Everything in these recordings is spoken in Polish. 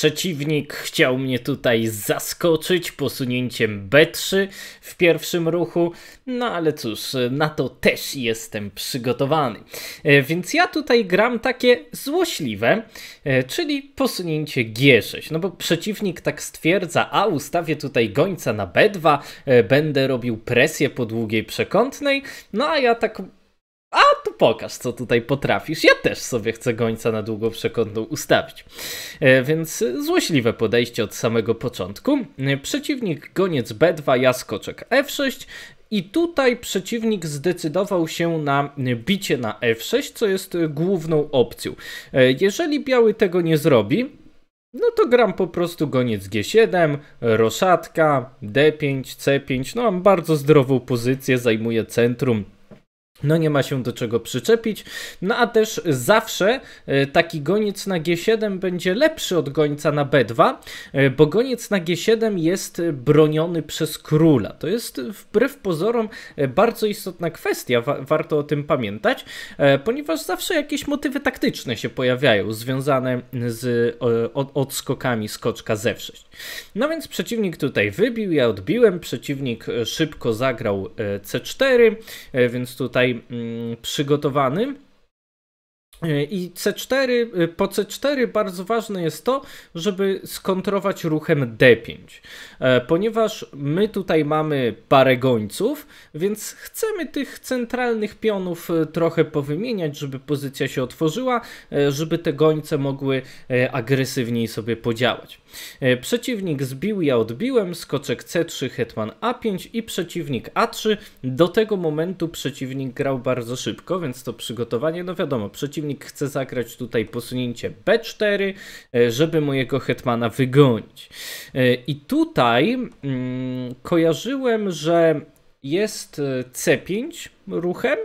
Przeciwnik chciał mnie tutaj zaskoczyć posunięciem B3 w pierwszym ruchu, no ale cóż, na to też jestem przygotowany. E, więc ja tutaj gram takie złośliwe, e, czyli posunięcie G6, no bo przeciwnik tak stwierdza, a ustawię tutaj gońca na B2, e, będę robił presję po długiej przekątnej, no a ja tak a tu pokaż, co tutaj potrafisz. Ja też sobie chcę gońca na długo przekątną ustawić. E, więc złośliwe podejście od samego początku. E, przeciwnik goniec B2, ja skoczek F6 i tutaj przeciwnik zdecydował się na bicie na F6, co jest główną opcją. E, jeżeli biały tego nie zrobi, no to gram po prostu goniec G7, roszatka, D5, C5. No mam bardzo zdrową pozycję, zajmuję centrum. No nie ma się do czego przyczepić. No a też zawsze e, taki goniec na G7 będzie lepszy od gońca na B2, e, bo goniec na G7 jest broniony przez króla. To jest wbrew pozorom e, bardzo istotna kwestia, wa warto o tym pamiętać, ponieważ zawsze jakieś motywy taktyczne się pojawiają związane z odskokami skoczka Z6. No więc przeciwnik tutaj wybił, ja odbiłem, przeciwnik szybko zagrał C4, więc tutaj Mm, przygotowanym E, I C4, e, po C4 bardzo ważne jest to, żeby skontrować ruchem D5, e, ponieważ my tutaj mamy parę gońców, więc chcemy tych centralnych pionów trochę powymieniać, żeby pozycja się otworzyła, żeby te gońce mogły agresywniej sobie podziałać. Przeciwnik zbił, ja odbiłem, skoczek C3, hetman A5 i przeciwnik A3. Do tego momentu przeciwnik grał bardzo szybko, więc to przygotowanie, no wiadomo, przeciwnik przeciwnik chce zagrać tutaj posunięcie B4, e, żeby mojego hetmana wygonić. E, I tutaj mm, kojarzyłem, że jest e, C5 ruchem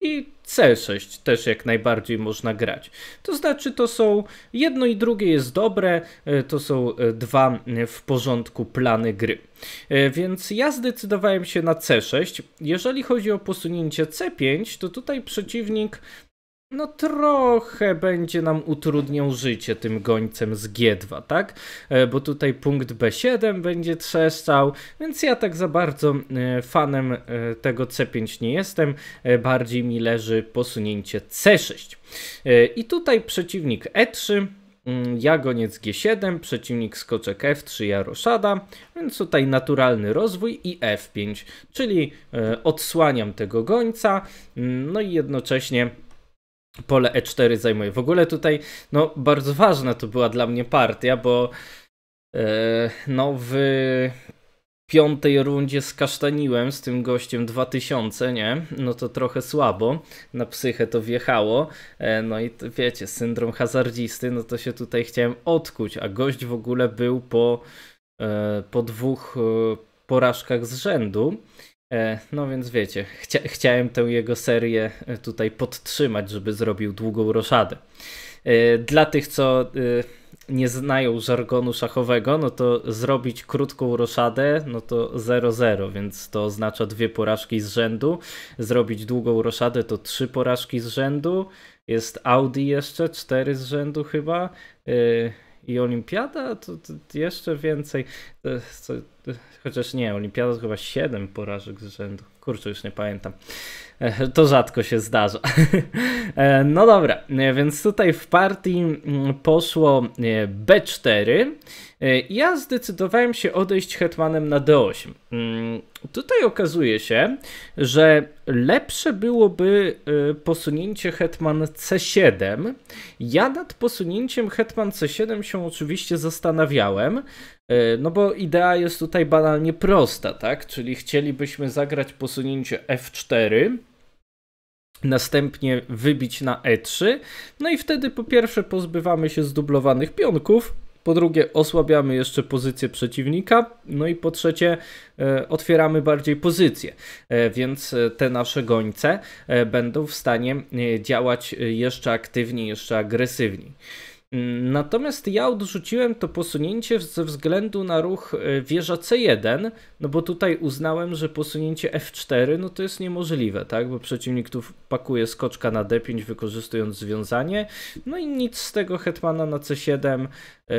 i C6 też jak najbardziej można grać. To znaczy, to są jedno i drugie jest dobre, to są dwa w porządku plany gry. Więc ja zdecydowałem się na C6. Jeżeli chodzi o posunięcie C5, to tutaj przeciwnik no trochę będzie nam utrudniał życie tym gońcem z G2, tak? E, bo tutaj punkt B7 będzie trzeszczał, więc ja tak za bardzo e, fanem e, tego C5 nie jestem. Bardziej mi leży posunięcie C6. I tutaj przeciwnik E3, mm, ja goniec G7, przeciwnik skoczek F3, ja roszada, więc tutaj naturalny rozwój i F5, czyli odsłaniam tego gońca, mm, no i jednocześnie pole E4 zajmuje. W ogóle tutaj no, bardzo ważna to była dla mnie partia, bo yy, no w piątej rundzie skasztaniłem z tym gościem 2000, nie? No to trochę słabo, na psychę to wjechało, e, no i wiecie, syndrom hazardzisty, no to się tutaj chciałem odkuć, a gość w ogóle był po, e, po dwóch porażkach z rzędu E, no więc wiecie, chcia chciałem tę jego serię e, tutaj podtrzymać, żeby zrobił długą roszadę. E, dla tych, co nie znają żargonu szachowego, no to zrobić krótką roszadę, no to 0-0, więc to oznacza dwie porażki z rzędu. Zrobić długą roszadę to trzy porażki z rzędu. Jest Audi jeszcze, cztery z rzędu chyba. I olimpiada to, to jeszcze więcej co, chociaż nie, Olimpiada to chyba 7 porażek z rzędu. Kurczę, już nie pamiętam. E, to rzadko się zdarza. E, no dobra, e, więc tutaj w partii mm, poszło B4. Ja zdecydowałem się odejść hetmanem na D8. Mm, tutaj okazuje się, że lepsze byłoby posunięcie hetman C7. Ja nad posunięciem hetman C7 się oczywiście zastanawiałem, E, no bo idea jest tutaj banalnie prosta, tak? Czyli chcielibyśmy zagrać posunięcie F4, następnie wybić na E3, no i wtedy po pierwsze pozbywamy się zdublowanych pionków, po drugie osłabiamy jeszcze pozycję przeciwnika, no i po trzecie e, otwieramy bardziej pozycję, e, więc te nasze gońce będą w stanie działać jeszcze aktywniej, jeszcze agresywniej. Natomiast ja odrzuciłem to posunięcie ze względu na ruch e, wieża C1, no bo tutaj uznałem, że posunięcie F4 no to jest niemożliwe, tak? Bo przeciwnik tu pakuje skoczka na D5 wykorzystując związanie, no i nic z tego hetmana na C7 yy,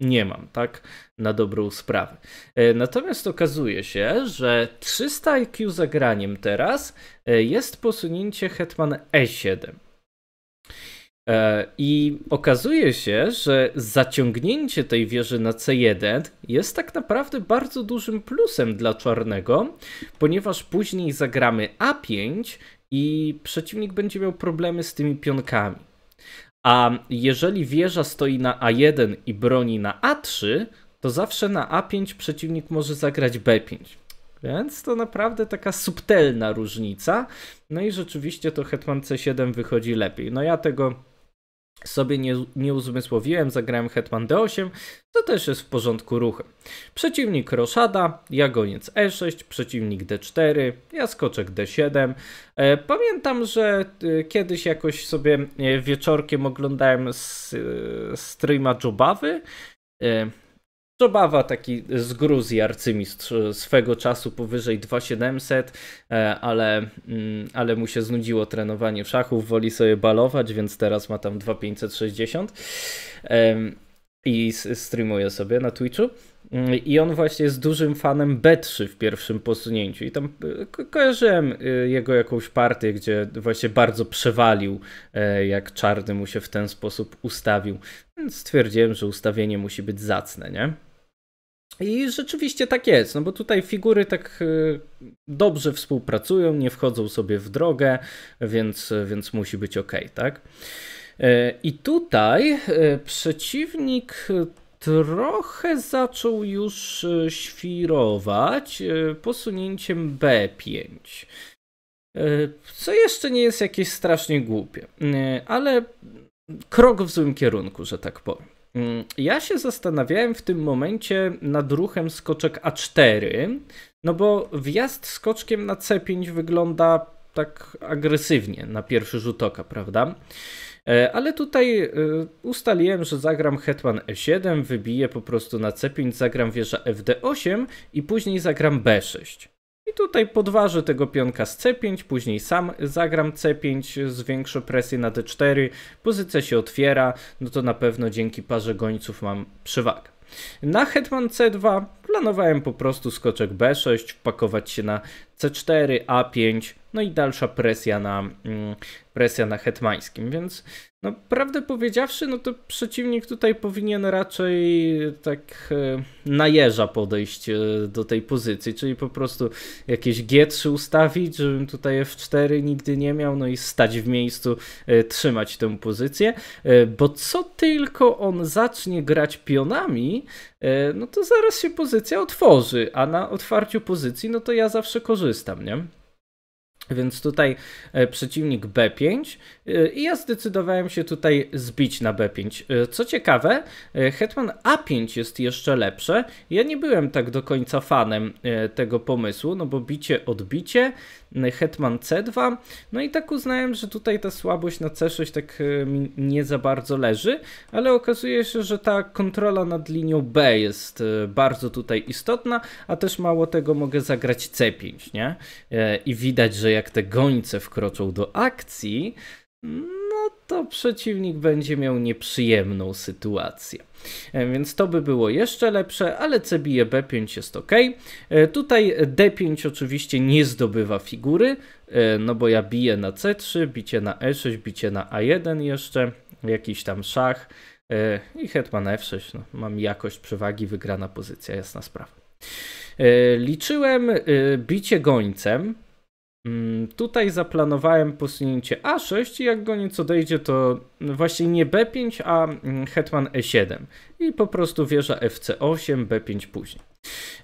nie mam, tak? Na dobrą sprawę. Yy, natomiast okazuje się, że 300 IQ zagraniem teraz yy, jest posunięcie hetman E7. E, I okazuje się, że zaciągnięcie tej wieży na C1 jest tak naprawdę bardzo dużym plusem dla czarnego, ponieważ później zagramy A5 i przeciwnik będzie miał problemy z tymi pionkami. A jeżeli wieża stoi na A1 i broni na A3, to zawsze na A5 przeciwnik może zagrać B5. Więc to naprawdę taka subtelna różnica. No i rzeczywiście to Hetman C7 wychodzi lepiej. No ja tego sobie nie, nie uzmysłowiłem, zagrałem Hetman D8, to też jest w porządku ruchem. Przeciwnik roszada, jagoniec E6, przeciwnik D4, ja skoczek D7. E, pamiętam, że e, kiedyś jakoś sobie e, wieczorkiem oglądałem streama Jobawy, Zobawa taki z Gruzji arcymistrz e, swego czasu powyżej 2700, e, ale, mm, ale mu się znudziło trenowanie szachów, woli sobie balować, więc teraz ma tam 2560 i streamuje sobie na Twitchu. Mm, I on właśnie jest dużym fanem B3 w pierwszym posunięciu. I tam e, kojarzyłem jego jakąś partię, gdzie właśnie bardzo przewalił, jak czarny mu się w ten sposób ustawił. stwierdziłem, że ustawienie musi być zacne, nie? I rzeczywiście tak jest, no bo tutaj figury tak e, dobrze współpracują, nie wchodzą sobie w drogę, więc, e, więc musi być ok, tak? E, I tutaj przeciwnik trochę zaczął już świrować posunięciem B5. Co jeszcze nie jest jakieś strasznie głupie, ale krok w złym kierunku, że tak powiem. Mm, ja się zastanawiałem w tym momencie nad ruchem skoczek A4, no bo wjazd skoczkiem na C5 wygląda tak agresywnie na pierwszy rzut oka, prawda? E, ale tutaj e, ustaliłem, że zagram hetman E7, wybiję po prostu na C5, zagram wieża FD8 i później zagram B6. I tutaj podważę tego pionka z C5, później sam zagram C5, zwiększę presję na D4, pozycja się otwiera, no to na pewno dzięki parze gońców mam przewagę. Na hetman C2 planowałem po prostu skoczek B6, wpakować się na C4, A5, no i dalsza presja na, mm, presja na hetmańskim, więc no prawdę powiedziawszy, no to przeciwnik tutaj powinien raczej tak e, na jeża podejść e, do tej pozycji, czyli po prostu jakieś G3 ustawić, żebym tutaj F4 nigdy nie miał, no i stać w miejscu, e, trzymać tę pozycję, bo co tylko on zacznie grać pionami, no to zaraz się pozycja otworzy, a na otwarciu pozycji, no to ja zawsze korzystam, nie? Więc tutaj e, przeciwnik B5 e, i ja zdecydowałem się tutaj zbić na B5. E, co ciekawe, Hetman A5 jest jeszcze lepsze. Ja nie byłem tak do końca fanem tego pomysłu, no bo bicie odbicie, Hetman C2, no i tak uznałem, że tutaj ta słabość na C6 tak mi nie za bardzo leży, ale okazuje się, że ta kontrola nad linią B jest bardzo tutaj istotna, a też mało tego mogę zagrać C5, nie? I widać, że ja jak te gońce wkroczą do akcji, no to przeciwnik będzie miał nieprzyjemną sytuację. E, więc to by było jeszcze lepsze, ale C bije B5 jest ok. E, tutaj D5 oczywiście nie zdobywa figury, e, no bo ja biję na C3, bicie na E6, bicie na A1 jeszcze, jakiś tam szach i hetman F6. No, mam jakość przewagi, wygrana pozycja, jasna sprawa. Liczyłem bicie gońcem, Mm, tutaj zaplanowałem posunięcie A6 i jak go nieco dojdzie to właśnie nie B5, a mm, hetman E7 i po prostu wieża FC8, B5 później.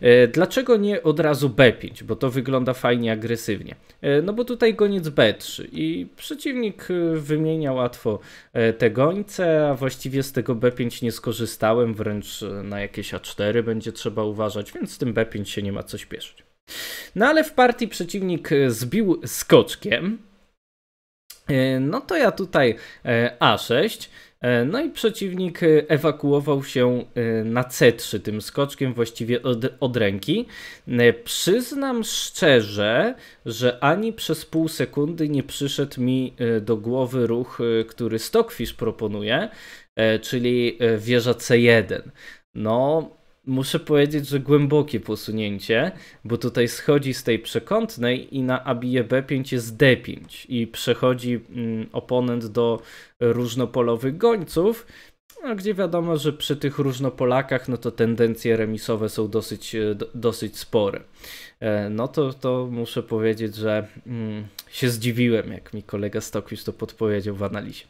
E, dlaczego nie od razu B5? Bo to wygląda fajnie agresywnie. E, no bo tutaj goniec B3 i przeciwnik e, wymienia łatwo te gońce, a właściwie z tego B5 nie skorzystałem, wręcz na jakieś A4 będzie trzeba uważać, więc z tym B5 się nie ma co śpieszyć. No ale w partii przeciwnik e, zbił skoczkiem. E, no to ja tutaj e, A6. No i przeciwnik ewakuował się na C3 tym skoczkiem właściwie od, od, ręki. Przyznam szczerze, że ani przez pół sekundy nie przyszedł mi do głowy ruch, który Stockfish proponuje, czyli wieża C1. No, muszę powiedzieć, że głębokie posunięcie, bo tutaj schodzi z tej przekątnej i na abie B5 jest D5 i przechodzi mm, oponent do różnopolowych gońców, no, gdzie wiadomo, że przy tych różnopolakach no to tendencje remisowe są dosyć, e, dosyć spore. E, no to, to muszę powiedzieć, że mm, się zdziwiłem, jak mi kolega Stokwisz to podpowiedział w analizie.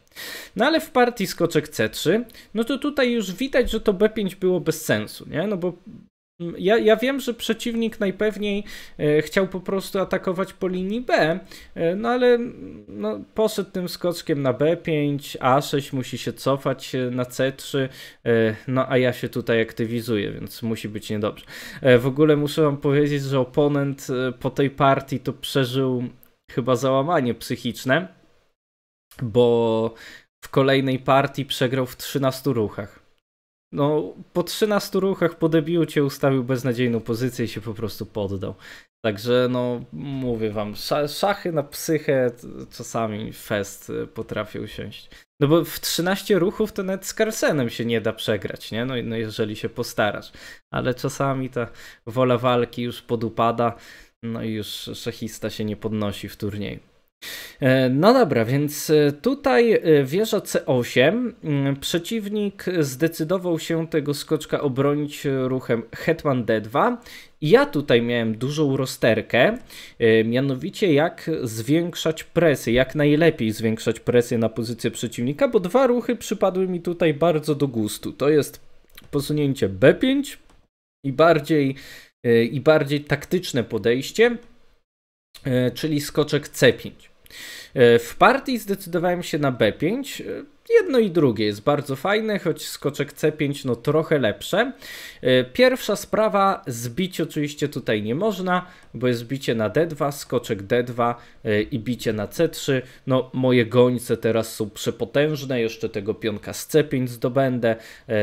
No ale w partii skoczek C3, no to tutaj już widać, że to B5 było bez sensu, nie? No bo Mm, ja, ja, wiem, że przeciwnik najpewniej e, chciał po prostu atakować po linii B, e, no ale mm, no, poszedł tym skoczkiem na B5, A6 musi się cofać e, na C3, no a ja się tutaj aktywizuję, więc musi być niedobrze. W ogóle muszę wam powiedzieć, że oponent po tej partii to przeżył chyba załamanie psychiczne, bo w kolejnej partii przegrał w 13 ruchach no, po 13 ruchach po debiucie ustawił beznadziejną pozycję i się po prostu poddał. Także no, mówię wam, szachy na psychę czasami fest y, potrafią siąść. No bo w 13 ruchów to nawet z Carlsenem się nie da przegrać, nie? No, no jeżeli się postarasz. Ale czasami ta wola walki już podupada, no i już szachista się nie podnosi w turnieju. E, no dobra, więc e, tutaj e, wieża C8. Mm, przeciwnik zdecydował się tego skoczka obronić ruchem Hetman D2. Ja tutaj miałem dużą rozterkę, mianowicie jak zwiększać presję, jak najlepiej zwiększać presję na pozycję przeciwnika, bo dwa ruchy przypadły mi tutaj bardzo do gustu. To jest posunięcie B5 i bardziej, i bardziej taktyczne podejście, czyli skoczek C5. E, w partii zdecydowałem się na B5. E, jedno i drugie jest bardzo fajne, choć skoczek C5 no trochę lepsze. E, pierwsza sprawa, zbić oczywiście tutaj nie można, bo jest bicie na D2, skoczek D2 i bicie na C3. No moje gońce teraz są przepotężne, jeszcze tego pionka z C5 zdobędę,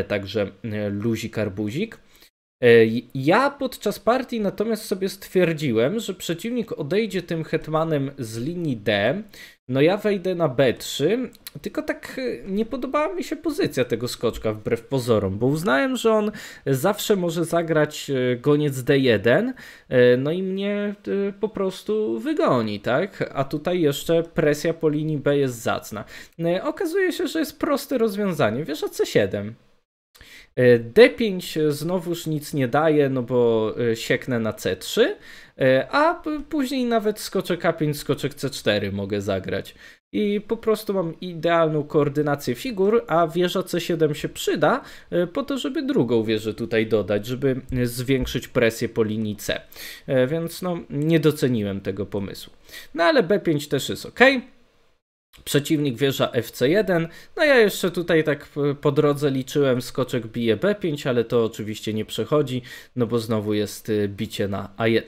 także luzik arbuzik. E, ja podczas partii natomiast sobie stwierdziłem, że przeciwnik odejdzie tym hetmanem z linii D, no ja wejdę na B3, tylko tak e, nie podobała mi się pozycja tego skoczka wbrew pozorom, bo uznałem, że on zawsze może zagrać e, goniec D1, no i mnie po prostu wygoni, tak? A tutaj jeszcze presja po linii B jest zacna. Okazuje się, że jest proste rozwiązanie, wiesz, a C7. E, D5 znowuż nic nie daje, no bo e, sieknę na C3, e, a później nawet skoczek A5, skoczek C4 mogę zagrać. I po prostu mam idealną koordynację figur, a wieża C7 się przyda po to, żeby drugą wieżę tutaj dodać, żeby zwiększyć presję po linii C. Więc no, nie doceniłem tego pomysłu. No ale B5 też jest ok. Przeciwnik wieża FC1. No ja jeszcze tutaj tak e, po drodze liczyłem skoczek bije B5, ale to oczywiście nie przechodzi, no bo znowu jest e, bicie na A1.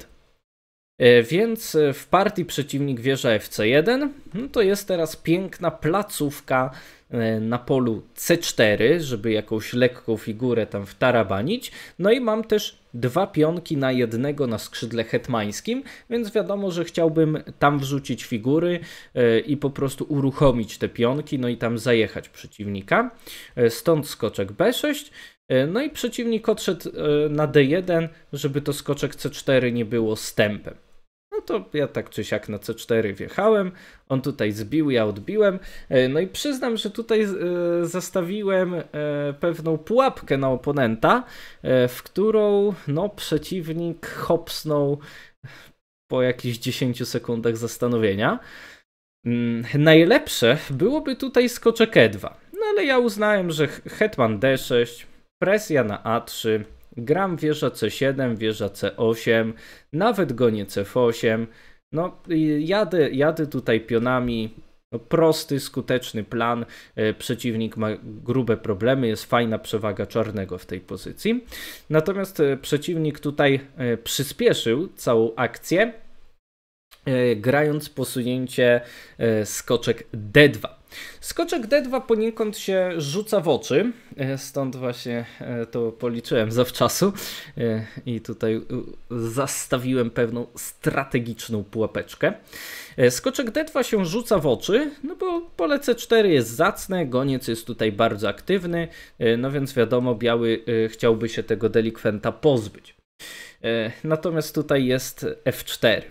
E, więc e, w partii przeciwnik wieża FC1 no to jest teraz piękna placówka e, na polu C4, żeby jakąś lekką figurę tam wtarabanić. No i mam też dwa pionki na jednego na skrzydle hetmańskim, więc wiadomo, że chciałbym tam wrzucić figury i po prostu uruchomić te pionki, no i tam zajechać przeciwnika. Stąd skoczek B6. No i przeciwnik odszedł na D1, żeby to skoczek C4 nie było stępem to ja tak czy siak na C4 wjechałem, on tutaj zbił, ja odbiłem. E, no i przyznam, że tutaj e, zastawiłem e, pewną pułapkę na oponenta, w którą no, przeciwnik hopsnął po jakichś 10 sekundach zastanowienia. Mm, najlepsze byłoby tutaj skoczek E2, no ale ja uznałem, że hetman D6, presja na A3, Gram wieża C7, wieża C8, nawet gonię C8. No, jadę, jadę tutaj pionami. No, prosty, skuteczny plan. E, przeciwnik ma grube problemy, jest fajna przewaga czarnego w tej pozycji. Natomiast e, przeciwnik tutaj e, przyspieszył całą akcję, grając posunięcie skoczek D2. Skoczek D2 poniekąd się rzuca w oczy, e, stąd właśnie e, to policzyłem zawczasu e, i tutaj zastawiłem pewną strategiczną pułapeczkę. Skoczek D2 się rzuca w oczy, no bo pole C4 jest zacne, goniec jest tutaj bardzo aktywny, no więc wiadomo, biały chciałby się tego delikwenta pozbyć. Natomiast tutaj jest F4.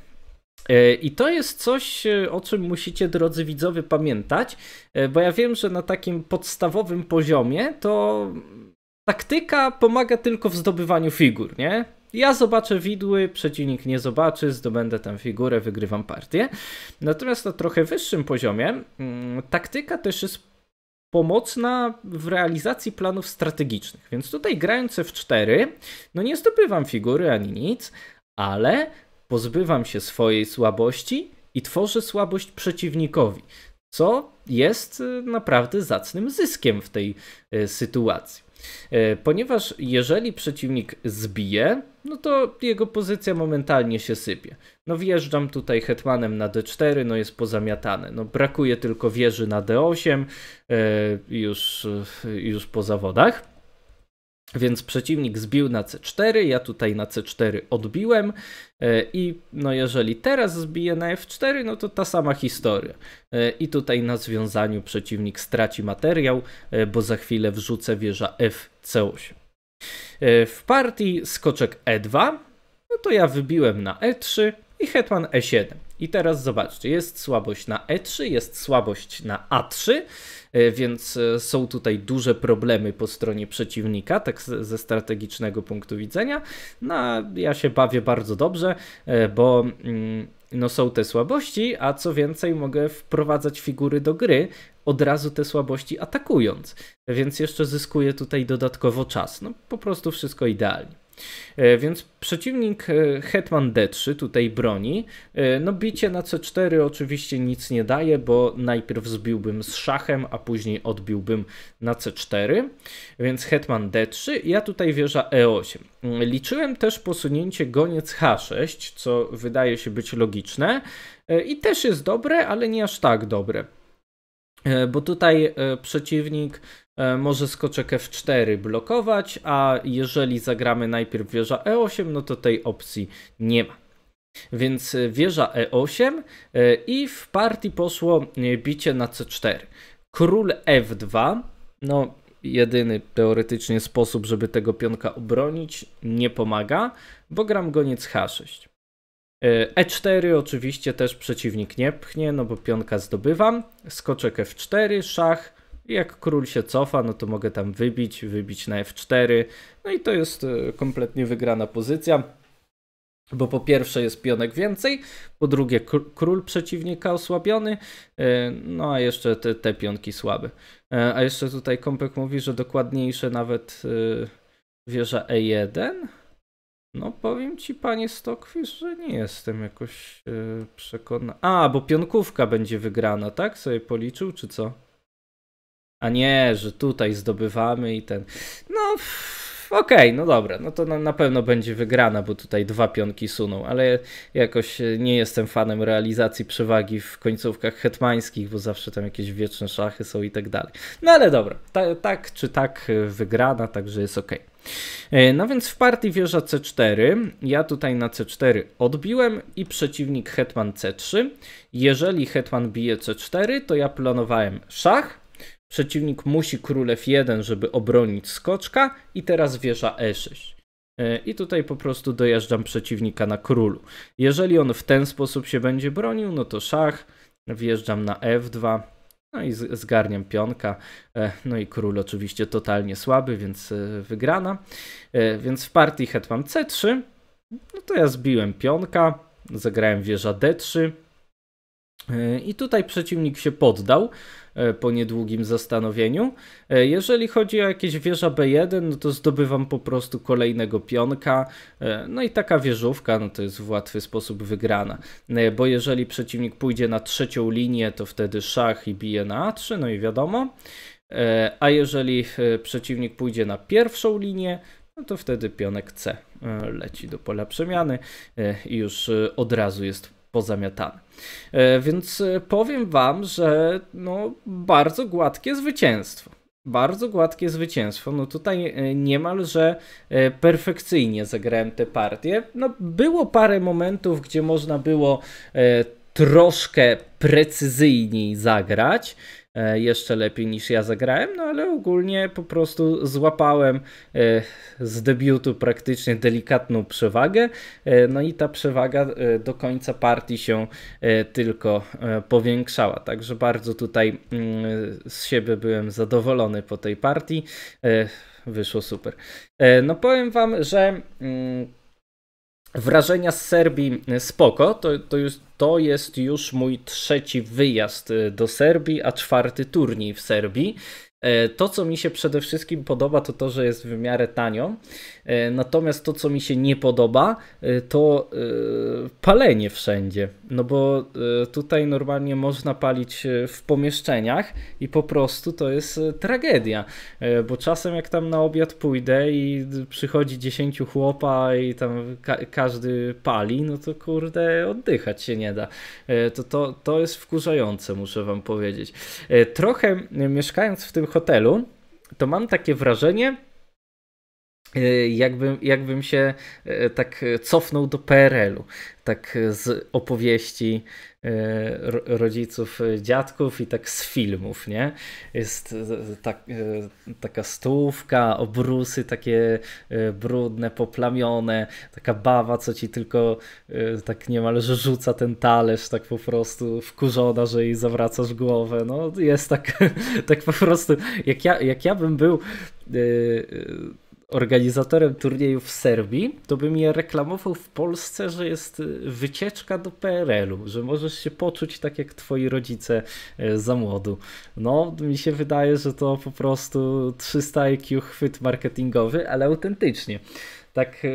E, I to jest coś, e, o czym musicie, drodzy widzowie, pamiętać, e, bo ja wiem, że na takim podstawowym poziomie to taktyka pomaga tylko w zdobywaniu figur, nie? Ja zobaczę widły, przeciwnik nie zobaczy, zdobędę tam figurę, wygrywam partię. Natomiast na trochę wyższym poziomie mm, taktyka też jest pomocna w realizacji planów strategicznych. Więc tutaj grając w 4 no nie zdobywam figury ani nic, ale pozbywam się swojej słabości i tworzę słabość przeciwnikowi, co jest y, naprawdę zacnym zyskiem w tej y, sytuacji. Y, ponieważ jeżeli przeciwnik zbije, no to jego pozycja momentalnie się sypie. No wjeżdżam tutaj hetmanem na d4, no jest pozamiatane. No brakuje tylko wieży na d8, już, już po zawodach. Więc przeciwnik zbił na C4, ja tutaj na C4 odbiłem e, i no jeżeli teraz zbije na F4, no to ta sama historia. E, I tutaj na związaniu przeciwnik straci materiał, e, bo za chwilę wrzucę wieża F 8 W partii skoczek E2, no to ja wybiłem na E3 i hetman E7. I teraz zobaczcie, jest słabość na E3, jest słabość na A3, e, więc e, są tutaj duże problemy po stronie przeciwnika, tak ze strategicznego punktu widzenia. No, ja się bawię bardzo dobrze, e, bo mm, no, są te słabości, a co więcej, mogę wprowadzać figury do gry, od razu te słabości atakując, więc jeszcze zyskuję tutaj dodatkowo czas. No, po prostu wszystko idealnie. E, więc przeciwnik e, Hetman D3 tutaj broni. E, no bicie na C4 oczywiście nic nie daje, bo najpierw zbiłbym z szachem, a później odbiłbym na C4. Więc Hetman D3, ja tutaj wieża E8. Liczyłem też posunięcie goniec H6, co wydaje się być logiczne i też jest dobre, ale nie aż tak dobre bo tutaj przeciwnik E, może skoczek f4 blokować, a jeżeli zagramy najpierw wieża e8, no to tej opcji nie ma. Więc e, wieża e8 e, i w partii poszło bicie na c4. Król f2, no jedyny teoretycznie sposób, żeby tego pionka obronić, nie pomaga, bo gram goniec h6. E4 oczywiście też przeciwnik nie pchnie, no bo pionka zdobywam. Skoczek f4, szach, jak król się cofa, no to mogę tam wybić, wybić na f4. No i to jest e, kompletnie wygrana pozycja. Bo po pierwsze jest pionek więcej, po drugie król przeciwnika osłabiony, e, no a jeszcze te, te pionki słabe. E, a jeszcze tutaj Kompek mówi, że dokładniejsze nawet wieża E1. No powiem ci, panie Stokwisz, że nie jestem jakoś przekonany. A, bo pionkówka będzie wygrana, tak? Sobie policzył, czy co? a nie, że tutaj zdobywamy i ten. No, okej, okay, no dobra, no to na, na, pewno będzie wygrana, bo tutaj dwa pionki suną, ale jakoś e, nie jestem fanem realizacji przewagi w końcówkach hetmańskich, bo zawsze tam jakieś wieczne szachy są i tak dalej. No ale dobra, ta, tak czy tak e, wygrana, także jest ok. E, no więc w partii wieża C4, ja tutaj na C4 odbiłem i przeciwnik hetman C3. Jeżeli hetman bije C4, to ja planowałem szach, Przeciwnik musi król f1, żeby obronić skoczka i teraz wieża e6. E, I tutaj po prostu dojeżdżam przeciwnika na królu. Jeżeli on w ten sposób się będzie bronił, no to szach, wjeżdżam na f2, no i zgarniam pionka. E, no i król oczywiście totalnie słaby, więc e, wygrana. Więc w partii het mam c3, no to ja zbiłem pionka, zagrałem wieża d3. I tutaj przeciwnik się poddał. E, po niedługim zastanowieniu. E, jeżeli chodzi o jakieś wieża B1, no to zdobywam po prostu kolejnego pionka, e, no i taka wieżówka no to jest w łatwy sposób wygrana, bo jeżeli przeciwnik pójdzie na trzecią linię, to wtedy szach i bije na A3, no i wiadomo. A jeżeli przeciwnik pójdzie na pierwszą linię, no to wtedy pionek C leci do pola przemiany i już od razu jest pozamiatane. E, więc e, powiem wam, że no, bardzo gładkie zwycięstwo. Bardzo gładkie zwycięstwo. No tutaj e, niemalże perfekcyjnie zagrałem tę partię. No, było parę momentów, gdzie można było troszkę precyzyjniej zagrać. E, jeszcze lepiej niż ja zagrałem, no ale ogólnie po prostu złapałem e, z debiutu praktycznie delikatną przewagę, e, no i ta przewaga do końca partii się tylko powiększała, także bardzo tutaj mm, z siebie byłem zadowolony po tej partii, wyszło super. No powiem wam, że mm, Wrażenia z Serbii y, spoko, to, to, już, to jest już mój trzeci wyjazd y, do Serbii, a czwarty turniej w Serbii. E, to, co mi się przede wszystkim podoba, to to, że jest w miarę tanio. E, natomiast to, co mi się nie podoba, e, to palenie wszędzie. No bo tutaj normalnie można palić w pomieszczeniach i po prostu to jest tragedia. Bo czasem, jak tam na obiad pójdę i przychodzi dziesięciu chłopa i tam ka każdy pali, no to kurde, oddychać się nie da. To, to, to jest wkurzające, muszę Wam powiedzieć. Trochę mieszkając w tym hotelu, to mam takie wrażenie, E, jakbym, jakbym się e, tak e, cofnął do PRL-u, tak z opowieści rodziców, dziadków i tak z filmów, nie? Jest tak, taka stówka, obrusy takie brudne, poplamione, taka bawa, co ci tylko tak niemalże rzuca ten talerz, tak po prostu wkurzona, że jej zawracasz głowę, no jest tak, tak po prostu, jak ja, jak ja bym był organizatorem turnieju w Serbii, to bym je reklamował w Polsce, że jest y, wycieczka do PRL-u, że możesz się poczuć tak jak twoi rodzice y, za młodu. No, mi się wydaje, że to po prostu 300 IQ chwyt marketingowy, ale autentycznie. Tak y,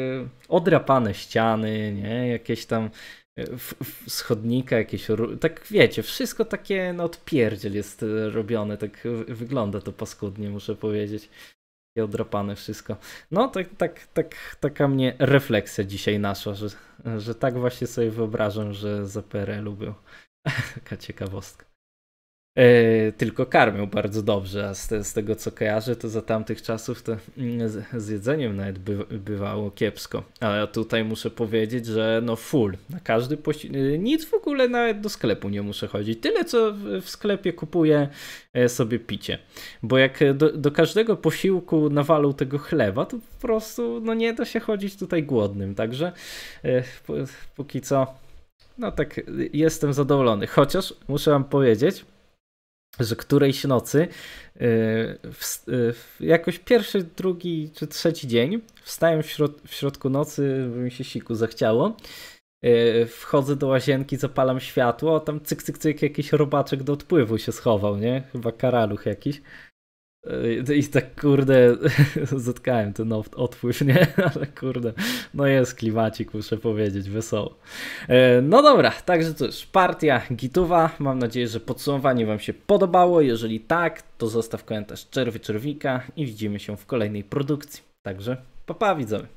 odrapane ściany, nie? jakieś tam w, w schodnika jakieś, tak wiecie, wszystko takie no odpierdziel jest robione, tak wygląda to paskudnie, muszę powiedzieć takie odrapane wszystko. No tak, tak, tak, taka mnie refleksja dzisiaj nasza, że, że tak właśnie sobie wyobrażam, że za PRL-u był. taka ciekawostka. E, tylko karmią bardzo dobrze, a z, z, tego co kojarzę, to za tamtych czasów to mm, z, z jedzeniem nawet by, bywało kiepsko. Ale tutaj muszę powiedzieć, że no full, na każdy posiłek, nic w ogóle nawet do sklepu nie muszę chodzić. Tyle co w, w sklepie kupuję e, sobie picie. Bo jak e, do, do każdego posiłku nawalą tego chleba, to po prostu no nie da się chodzić tutaj głodnym. Także póki co no tak jestem zadowolony. Chociaż muszę wam powiedzieć, że którejś nocy, y, w, y, w jakoś pierwszy, drugi czy trzeci dzień, wstałem w, środ w środku nocy, bo mi się siku zachciało, y, wchodzę do łazienki, zapalam światło, a tam cyk, cyk, cyk, jakiś robaczek do odpływu się schował, nie? Chyba karaluch jakiś. E, I tak kurde, zatkałem ten odpływ, nie? Ale kurde, no jest klimacik, muszę powiedzieć, wesoło. E, no dobra, także już partia Gitowa. Mam nadzieję, że podsumowanie Wam się podobało. Jeżeli tak, to zostaw komentarz czerwy czerwika i widzimy się w kolejnej produkcji. Także papa pa, widzowie.